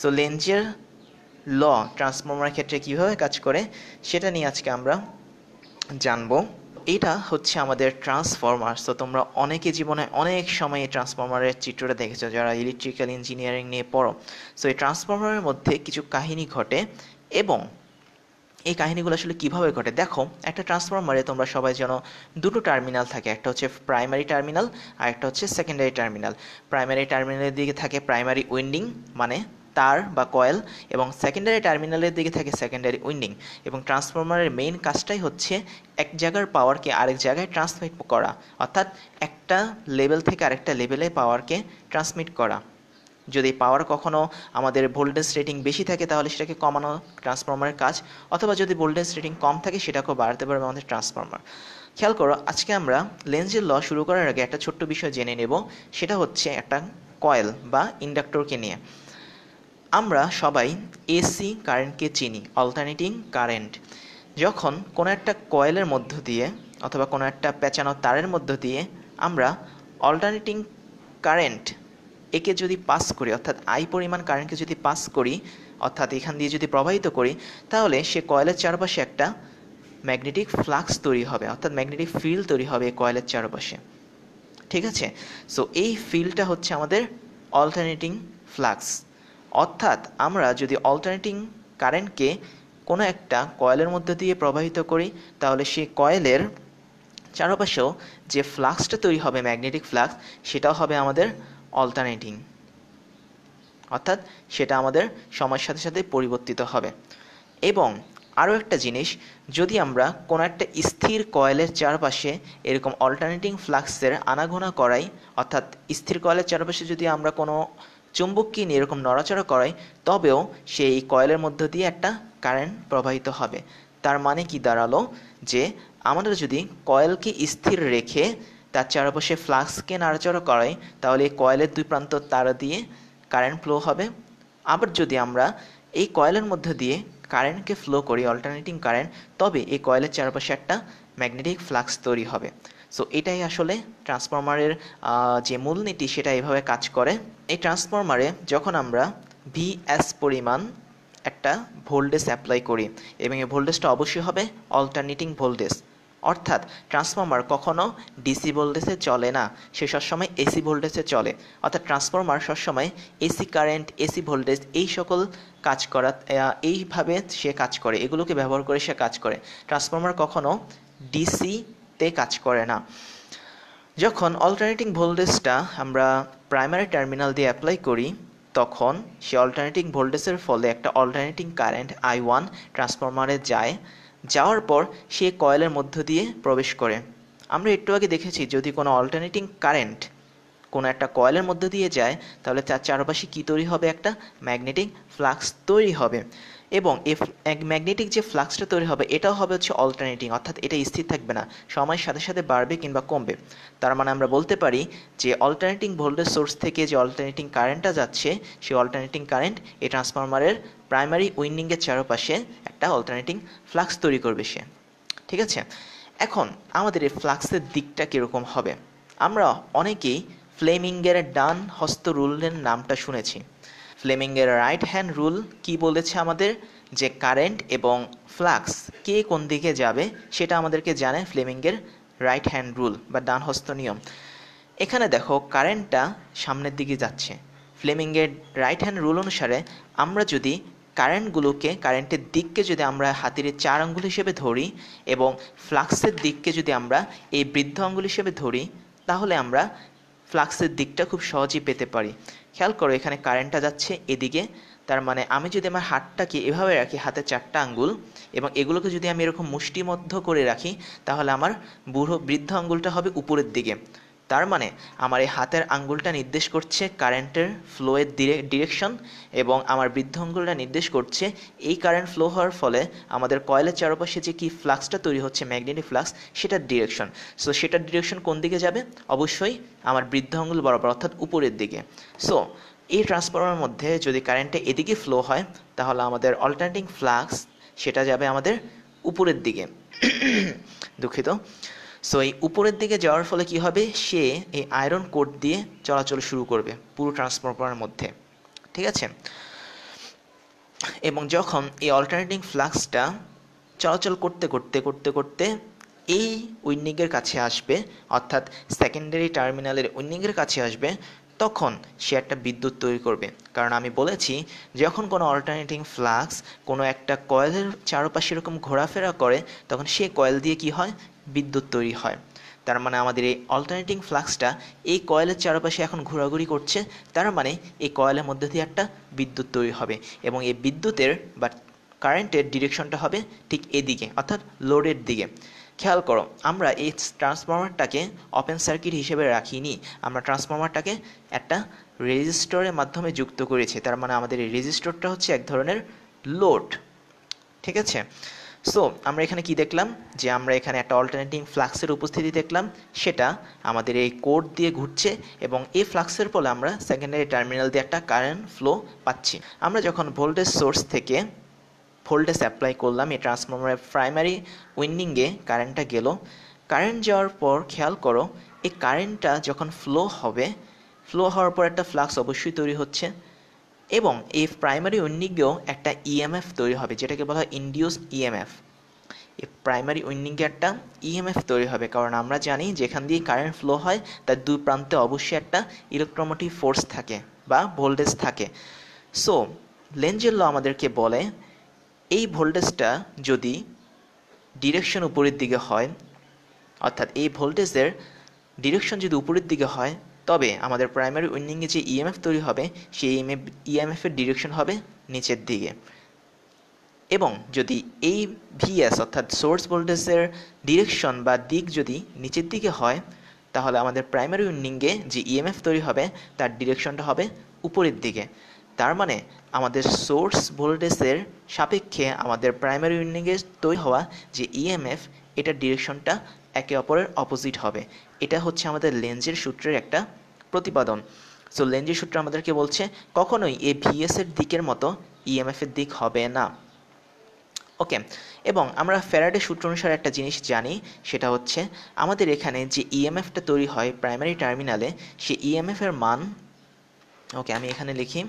so লেঞ্জের ল transformer ক্ষেত্রে কীভাবে কাজ করে সেটা নিয়ে আজকে আমরা জানব এটা হচ্ছে আমাদের ট্রান্সফর্মার সো তোমরা অনেকে জীবনে অনেক সময় এই ট্রান্সফর্মারের চিত্রটা দেখেছো যারা ইলেকট্রিক্যাল ইঞ্জিনিয়ারিং নিয়ে পড়ো সো এই ট্রান্সফর্মারের মধ্যে কিছু কাহিনী ঘটে এবং এই কাহিনীগুলো আসলে কিভাবে ঘটে দেখো একটা ট্রান্সফর্মারে তোমরা সবাই যেন দুটো টার্মিনাল থাকে একটা হচ্ছে প্রাইমারি টার্মিনাল আর একটা হচ্ছে সেকেন্ডারি টার্মিনাল প্রাইমারি টার্মিনালের দিকে থাকে প্রাইমারি উইন্ডিং মানে তার বা কয়েল এবং সেকেন্ডারি টার্মিনালের দিকে থাকে সেকেন্ডারি উইন্ডিং এবং ট্রান্সফরমারের মেইন কাজটাই হচ্ছে এক জায়গার পাওয়ারকে আরেক জায়গায় ট্রান্সমিট করা অর্থাৎ একটা লেভেল থেকে আরেকটা লেভেলে পাওয়ারকে ট্রান্সমিট করা যদি পাওয়ার কখনও আমাদের ভোল্টেজ রেটিং বেশি থাকে তাহলে সেটাকে কমানো ট্রান্সফর্মারের কাজ অথবা যদি ভোল্টেজ রেটিং কম থাকে সেটাকেও বাড়াতে পারবে আমাদের ট্রান্সফর্মার খেয়াল করো আজকে আমরা লেন্সের ল শুরু করার আগে একটা ছোট্ট বিষয় জেনে নেব সেটা হচ্ছে একটা কয়েল বা ইন্ডাক্টরকে নিয়ে আমরা সবাই এসি কারেন্টকে চিনি অল্টারনেটিং কারেন্ট যখন কোনো একটা কয়েলের মধ্য দিয়ে অথবা কোনো একটা পেঁচানো তারের মধ্য দিয়ে আমরা অল্টারনেটিং কারেন্ট একে যদি পাস করি অর্থাৎ আই পরিমাণ কারেন্টকে যদি পাস করি অর্থাৎ এখান দিয়ে যদি প্রবাহিত করি তাহলে সে কয়েলের চারপাশে একটা ম্যাগনেটিক ফ্লাক্স তৈরি হবে অর্থাৎ ম্যাগনেটিক ফিল্ড তৈরি হবে কয়েলের চারপাশে ঠিক আছে সো এই ফিল্ডটা হচ্ছে আমাদের অল্টারনেটিং ফ্লাক্স অর্থাৎ আমরা যদি অল্টারনেটিং কারেন্টকে কোনো একটা কয়েলের মধ্যে দিয়ে প্রবাহিত করি তাহলে সেই কয়েলের চারপাশেও যে ফ্লাক্সটা তৈরি হবে ম্যাগনেটিক ফ্লাক্স সেটাও হবে আমাদের অল্টারনেটিং অর্থাৎ সেটা আমাদের সময়ের সাথে সাথে পরিবর্তিত হবে এবং আরও একটা জিনিস যদি আমরা কোনো একটা স্থির কয়েলের চারপাশে এরকম অল্টারনেটিং ফ্লাক্সের আনাগোনা করাই অর্থাৎ স্থির কয়েলের চারপাশে যদি আমরা কোনো চুম্বককে নিয়ে এরকম নড়াচড়া করায় তবেও সেই কয়েলের মধ্য দিয়ে একটা কারেন্ট প্রবাহিত হবে তার মানে কি দাঁড়ালো যে আমাদের যদি কয়েলকে স্থির রেখে তার চারপাশে ফ্লাক্সকে নাড়াচড়া করায় তাহলে এই কয়েলের দুই প্রান্ত তার দিয়ে কারেন্ট ফ্লো হবে আবার যদি আমরা এই কয়েলের মধ্য দিয়ে কারেন্টকে ফ্লো করি অল্টারনেটিং কারেন্ট তবে এই কয়েলের চারপাশে একটা ম্যাগনেটিক ফ্লাক্স তৈরি হবে সো এটাই আসলে ট্রান্সফরমারের যে মূলনীতি সেটা এভাবে কাজ করে এই ট্রান্সফরমারে যখন আমরা ভিএস পরিমাণ একটা ভোল্টেজ অ্যাপ্লাই করি এবং এই ভোল্টেজটা অবশ্যই হবে অল্টারনেটিং ভোল্টেজ অর্থাৎ ট্রান্সফর্মার কখনো ডিসি ভোল্টেজে চলে না সে সবসময় এসি ভোল্টেজে চলে অর্থাৎ ট্রান্সফর্মার সবসময় এসি কারেন্ট এসি ভোল্টেজ এই সকল কাজ করা এইভাবে সে কাজ করে এগুলোকে ব্যবহার করে সে কাজ করে ট্রান্সফর্মার কখনও ডিসি তে কাজ করে না যখন অল্টারনেটিং ভোল্টেজটা আমরা প্রাইমারি টার্মিনাল দিয়ে অ্যাপ্লাই করি তখন সে অল্টারনেটিং ভোল্টেজের ফলে একটা অল্টারনেটিং কারেন্ট আই ওয়ান ট্রান্সফরমারে যায় যাওয়ার পর সে কয়েলের মধ্য দিয়ে প্রবেশ করে আমরা একটু আগে দেখেছি যদি কোনো অল্টারনেটিং কারেন্ট কোনো একটা কয়েলের মধ্য দিয়ে যায় তাহলে তার চারপাশে কী তৈরি হবে একটা ম্যাগনেটিক ফ্লাক্স তৈরি হবে এবং এক ম্যাগনেটিক যে ফ্লাক্সটা তৈরি হবে এটাও হবে হচ্ছে অল্টারনেটিং অর্থাৎ এটা স্থির থাকবে না সময়ের সাথে সাথে বাড়বে কিংবা কমবে তার মানে আমরা বলতে পারি যে অল্টারনেটিং ভোল্টেজ সোর্স থেকে যে অল্টারনেটিং কারেন্টটা যাচ্ছে সেই অল্টারনেটিং কারেন্ট এই ট্রান্সফরমারের প্রাইমারি উইন্ডিংয়ের চারপাশে একটা অল্টারনেটিং ফ্লাক্স তৈরি করবে সে ঠিক আছে এখন আমাদের এই ফ্লাক্সের দিকটা কীরকম হবে আমরা অনেকেই ফ্লেমিংয়ের ডান হস্ত রুলের নামটা শুনেছি ফ্লেমিংয়ের রাইট হ্যান্ড রুল কি বলেছে আমাদের যে কারেন্ট এবং ফ্লাক্স কে কোন দিকে যাবে সেটা আমাদেরকে জানে ফ্লেমিংয়ের রাইট হ্যান্ড রুল বা হস্ত নিয়ম এখানে দেখো কারেন্টটা সামনের দিকে যাচ্ছে ফ্লেমিংয়ের রাইট হ্যান্ড রুল অনুসারে আমরা যদি কারেন্টগুলোকে কারেন্টের দিককে যদি আমরা হাতের চার আঙ্গুল হিসেবে ধরি এবং ফ্লাক্সের দিককে যদি আমরা এই বৃদ্ধ আঙ্গুল হিসেবে ধরি তাহলে আমরা ফ্লাক্সের দিকটা খুব সহজেই পেতে পারি খেয়াল করো এখানে কারেন্টটা যাচ্ছে এদিকে তার মানে আমি যদি আমার হাতটাকে এভাবে রাখি হাতে চারটা আঙ্গুল এবং এগুলোকে যদি আমি এরকম মুষ্টিমধ্য করে রাখি তাহলে আমার বুড়ো বৃদ্ধ আঙ্গুলটা হবে উপরের দিকে তার মানে আমার এই হাতের আঙ্গুলটা নির্দেশ করছে কারেন্টের ফ্লোয়ের ডিরেকশন এবং আমার বৃদ্ধ আঙ্গুলটা নির্দেশ করছে এই কারেন্ট ফ্লো হওয়ার ফলে আমাদের কয়লার চারপাশে যে কি ফ্লাক্সটা তৈরি হচ্ছে ম্যাগনেটিক ফ্লাক্স সেটার ডিরেকশন সো সেটার ডিরেকশন কোন দিকে যাবে অবশ্যই আমার বৃদ্ধ আঙ্গুল বরাবর অর্থাৎ উপরের দিকে সো এই ট্রান্সফরমার মধ্যে যদি কারেন্টে এদিকে ফ্লো হয় তাহলে আমাদের অল্টারনেটিং ফ্লাক্স সেটা যাবে আমাদের উপরের দিকে দুঃখিত সো এই উপরের দিকে যাওয়ার ফলে কি হবে সে এই আয়রন কোট দিয়ে চলাচল শুরু করবে পুরো ট্রান্সফরমারের মধ্যে ঠিক আছে এবং যখন এই অল্টারনেটিং ফ্লাক্সটা চলাচল করতে করতে করতে করতে এই উইন্ডিংয়ের কাছে আসবে অর্থাৎ সেকেন্ডারি টার্মিনালের উইন্ডিংয়ের কাছে আসবে তখন সে একটা বিদ্যুৎ তৈরি করবে কারণ আমি বলেছি যখন কোনো অল্টারনেটিং ফ্লাক্স কোনো একটা কয়েলের চারপাশে এরকম ঘোরাফেরা করে তখন সে কয়েল দিয়ে কি হয় বিদ্যুৎ তৈরি হয় তার মানে আমাদের এই অল্টারনেটিং ফ্লাক্সটা এই কয়েলের চারপাশে এখন ঘোরাঘুরি করছে তার মানে এই কয়েলের মধ্যে দিয়ে একটা বিদ্যুৎ তৈরি হবে এবং এই বিদ্যুতের বা কারেন্টের ডিরেকশনটা হবে ঠিক এদিকে অর্থাৎ লোডের দিকে খেয়াল করো আমরা এই ট্রান্সফর্মারটাকে ওপেন সার্কিট হিসেবে রাখিনি আমরা ট্রান্সফর্মারটাকে একটা রেজিস্টরের মাধ্যমে যুক্ত করেছি তার মানে আমাদের এই রেজিস্টরটা হচ্ছে এক ধরনের লোড ঠিক আছে সো আমরা এখানে কি দেখলাম যে আমরা এখানে একটা অল্টারনেটিং ফ্লাক্সের উপস্থিতি দেখলাম সেটা আমাদের এই কোড দিয়ে ঘুরছে এবং এই ফ্লাক্সের ফলে আমরা সেকেন্ডারি টার্মিনাল দিয়ে একটা কারেন্ট ফ্লো পাচ্ছি আমরা যখন ভোল্টেজ সোর্স থেকে ভোল্টেজ অ্যাপ্লাই করলাম এই ট্রান্সফর্মারের প্রাইমারি উইন্ডিংয়ে কারেন্টটা গেল কারেন্ট যাওয়ার পর খেয়াল করো এই কারেন্টটা যখন ফ্লো হবে ফ্লো হওয়ার পর একটা ফ্লাক্স অবশ্যই তৈরি হচ্ছে এবং এই প্রাইমারি উইন্ডিংয়েও একটা ইএমএফ e তৈরি হবে যেটাকে বলা হয় ইন্ডিউস ইএমএফ e এই প্রাইমারি উইন্ডিংয়ে একটা ইএমএফ e তৈরি হবে কারণ আমরা জানি যেখান দিয়ে কারেন্ট ফ্লো হয় তার দুই প্রান্তে অবশ্যই একটা ইলেকট্রোমোটিভ ফোর্স থাকে বা ভোল্টেজ থাকে সো লেঞ্জের আমাদেরকে বলে এই ভোল্টেজটা যদি ডিরেকশন উপরের দিকে হয় অর্থাৎ এই ভোল্টেজের ডিরেকশন যদি উপরের দিকে হয় তবে আমাদের প্রাইমারি উইন্ডিংয়ে যে ইএমএফ e তৈরি হবে সেই ইএমএফ ইএমএফের ডিরেকশন হবে নিচের দিকে এবং যদি এই ভিএস অর্থাৎ সোর্স ভোল্টেজের ডিরেকশন বা দিক যদি নিচের দিকে হয় তাহলে আমাদের প্রাইমারি উইন্ডিংয়ে যে ইএমএফ e তৈরি হবে তার ডিরেকশনটা হবে উপরের দিকে তার মানে আমাদের সোর্স ভোল্টেজের সাপেক্ষে আমাদের প্রাইমারি উইন্ডিংয়ে তৈরি হওয়া যে ইএমএফ e এটার ডিরেকশনটা একে অপরের অপোজিট হবে এটা হচ্ছে আমাদের লেন্সের সূত্রের একটা প্রতিপাদন সো লেন্সের সূত্র আমাদেরকে বলছে কখনোই এ ভিএস এর দিকের মতো ইএমএফ e এর দিক হবে না ওকে এবং আমরা ফেরাডে সূত্র অনুসারে একটা জিনিস জানি সেটা হচ্ছে আমাদের এখানে যে ইএমএফটা e তৈরি হয় প্রাইমারি টার্মিনালে সে ইএমএফ e এর মান ওকে আমি এখানে লিখি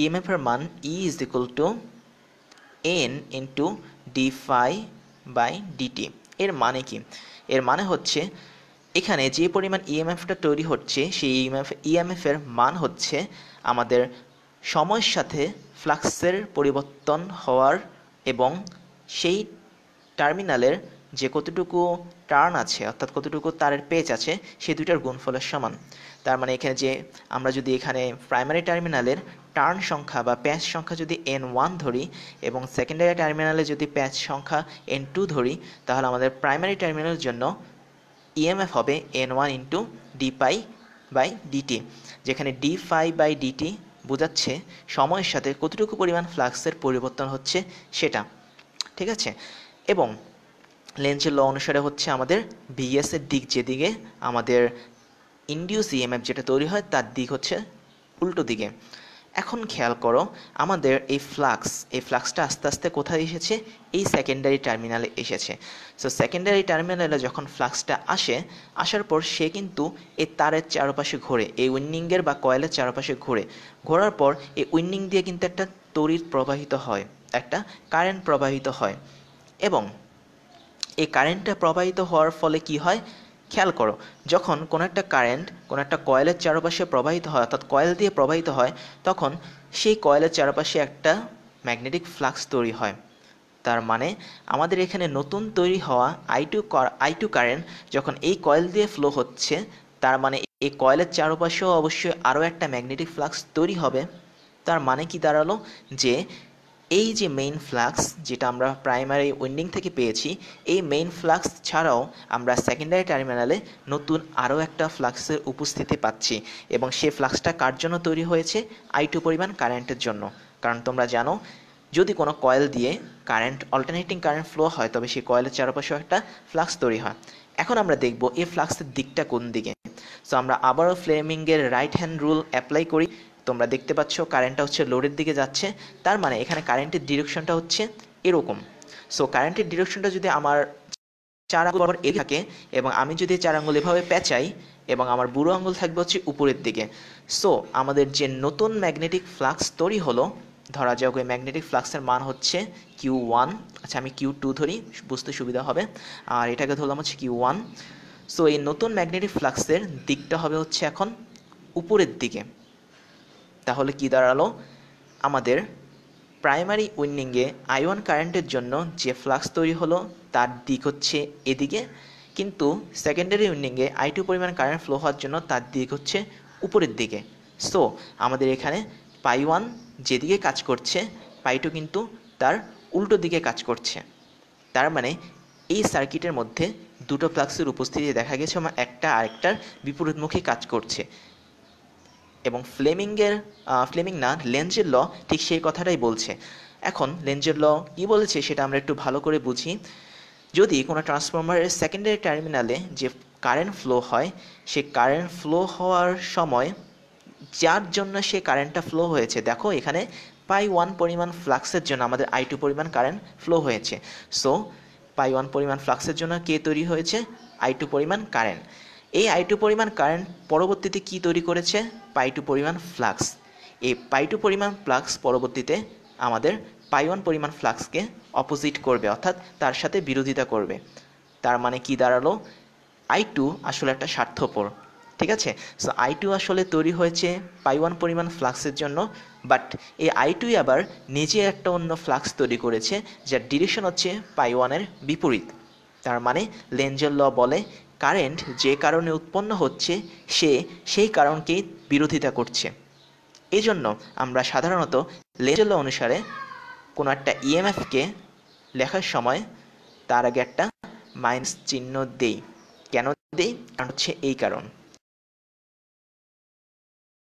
ইএমএফ এর মান E is equal to N into D phi by DT এর মানে কি এর মানে হচ্ছে এখানে যে পরিমাণ ইএমএফটা e তৈরি হচ্ছে সেই ইএমএফ e e ইএমএফের মান হচ্ছে আমাদের সময়ের সাথে ফ্লাক্সের পরিবর্তন হওয়ার এবং সেই টার্মিনালের যে কতটুকু টার্ন আছে অর্থাৎ কতটুকু তারের পেচ আছে সে দুইটার গুণফলের সমান তার মানে এখানে যে আমরা যদি এখানে প্রাইমারি টার্মিনালের টার্ন সংখ্যা বা প্যাচ সংখ্যা যদি এন ওয়ান ধরি এবং সেকেন্ডারি টার্মিনালে যদি প্যাচ সংখ্যা এন টু ধরি তাহলে আমাদের প্রাইমারি টার্মিনালের জন্য ইএমএফ e হবে N one into D phi by DT যেখানে ডি ফাই বাই ডিটি বোঝাচ্ছে সময়ের সাথে কতটুকু পরিমাণ ফ্লাক্সের পরিবর্তন হচ্ছে সেটা ঠিক আছে এবং লেন্সের ল অনুসারে হচ্ছে আমাদের ভিএসের দিক যেদিকে আমাদের ইন্ডিউস ইএমএফ e যেটা তৈরি হয় তার দিক হচ্ছে উল্টো দিকে এখন খেয়াল করো আমাদের এই ফ্লাক্স এই ফ্লাক্সটা আস্তে আস্তে কোথায় এসেছে এই সেকেন্ডারি টার্মিনালে এসেছে সো সেকেন্ডারি টার্মিনালে যখন ফ্লাক্সটা আসে আসার পর সে কিন্তু এই তারের চারপাশে ঘোরে এই উইন্ডিংয়ের বা কয়েলের চারপাশে ঘোরে ঘোরার পর এই উইন্ডিং দিয়ে কিন্তু একটা তরির প্রবাহিত হয় একটা কারেন্ট প্রবাহিত হয় এবং এই কারেন্টটা প্রবাহিত হওয়ার ফলে কি হয় খেয়াল করো যখন কোনো একটা কারেন্ট কোনো একটা কয়েলের চারপাশে প্রবাহিত হয় অর্থাৎ কয়েল দিয়ে প্রবাহিত হয় তখন সেই কয়েলের চারপাশে একটা ম্যাগনেটিক ফ্লাক্স তৈরি হয় তার মানে আমাদের এখানে নতুন তৈরি হওয়া I two I two current যখন এই কয়েল দিয়ে ফ্লো হচ্ছে তার মানে এই কয়েলের চারপাশেও অবশ্যই আরও একটা ম্যাগনেটিক ফ্লাক্স তৈরি হবে তার মানে কি দাঁড়ালো যে এই যে মেইন ফ্লাক্স যেটা আমরা প্রাইমারি উইন্ডিং থেকে পেয়েছি এই মেইন ফ্লাক্স ছাড়াও আমরা সেকেন্ডারি টার্মিনালে নতুন আরও একটা ফ্লাক্সের উপস্থিতি পাচ্ছি এবং সেই ফ্লাক্সটা কার জন্য তৈরি হয়েছে আইটু পরিমাণ কারেন্টের জন্য কারণ তোমরা জানো যদি কোনো কয়েল দিয়ে কারেন্ট অল্টারনেটিং কারেন্ট ফ্লো হয় তবে সেই কয়েলের চারপাশেও একটা ফ্লাক্স তৈরি হয় এখন আমরা দেখব এই ফ্লাক্সের দিকটা কোন দিকে সো আমরা আবারও ফ্লেমিংয়ের রাইট হ্যান্ড রুল অ্যাপ্লাই করি তোমরা দেখতে পাচ্ছ কারেন্টটা হচ্ছে লোডের দিকে যাচ্ছে তার মানে এখানে কারেন্টের ডিরেকশনটা হচ্ছে এরকম সো কারেন্টের ডিরেকশনটা যদি আমার চার আঙুল বরাবর এ থাকে এবং আমি যদি চার আঙুল এভাবে পেঁচাই এবং আমার বুড়ো আঙুল থাকবে হচ্ছে উপরের দিকে সো আমাদের যে নতুন ম্যাগনেটিক ফ্লাক্স তৈরি হলো ধরা যাক ওই ম্যাগনেটিক ফ্লাক্সের মান হচ্ছে কিউ ওয়ান আচ্ছা আমি কিউ টু ধরি বুঝতে সুবিধা হবে আর এটাকে ধরলাম হচ্ছে কিউ ওয়ান সো এই নতুন ম্যাগনেটিক ফ্লাক্সের দিকটা হবে হচ্ছে এখন উপরের দিকে তাহলে কি দাঁড়ালো আমাদের প্রাইমারি উইন্ডিংয়ে আয়ন কারেন্টের জন্য যে ফ্লাক্স তৈরি হলো তার দিক হচ্ছে এদিকে কিন্তু সেকেন্ডারি উইন্ডিংয়ে আই টু পরিমাণ কারেন্ট ফ্লো হওয়ার জন্য তার দিক হচ্ছে উপরের দিকে সো আমাদের এখানে পাই ওয়ান যেদিকে কাজ করছে পাই টু কিন্তু তার উল্টো দিকে কাজ করছে তার মানে এই সার্কিটের মধ্যে দুটো ফ্লাক্সের উপস্থিতি দেখা গেছে আমার একটা আরেকটার বিপরীতমুখী কাজ করছে এবং ফ্লেমিংয়ের ফ্লেমিং না লেঞ্জের ল ঠিক সেই কথাটাই বলছে এখন লেঞ্জের ল কি বলেছে সেটা আমরা একটু ভালো করে বুঝি যদি কোনো ট্রান্সফরমারের সেকেন্ডারি টার্মিনালে যে কারেন্ট ফ্লো হয় সে কারেন্ট ফ্লো হওয়ার সময় যার জন্য সে কারেন্টটা ফ্লো হয়েছে দেখো এখানে পাই ওয়ান পরিমাণ ফ্লাক্সের জন্য আমাদের আই টু পরিমাণ কারেন্ট ফ্লো হয়েছে সো পাই ওয়ান পরিমাণ ফ্লাক্সের জন্য কে তৈরি হয়েছে আই টু পরিমাণ কারেন্ট এই আই টু পরিমাণ কারেন্ট পরবর্তীতে কি তৈরি করেছে পাই টু পরিমাণ ফ্লাক্স এই পাই টু পরিমাণ ফ্লাক্স পরবর্তীতে আমাদের পাই ওয়ান পরিমাণ ফ্লাক্সকে অপোজিট করবে অর্থাৎ তার সাথে বিরোধিতা করবে তার মানে কি দাঁড়ালো আই টু আসলে একটা স্বার্থপর ঠিক আছে সো আই টু আসলে তৈরি হয়েছে পাই ওয়ান পরিমাণ ফ্লাক্সের জন্য বাট এই আই টুই আবার নিজে একটা অন্য ফ্লাক্স তৈরি করেছে যার ডিরেকশন হচ্ছে পাই ওয়ানের বিপরীত তার মানে লেঞ্জের ল বলে কারেন্ট যে কারণে উৎপন্ন হচ্ছে সে সেই কারণকেই বিরোধিতা করছে এজন্য আমরা সাধারণত লেজল অনুসারে কোনো একটা ইএমএফকে e লেখার সময় তার আগে একটা মাইনাস চিহ্ন দেই কেন দেই কারণ হচ্ছে এই কারণ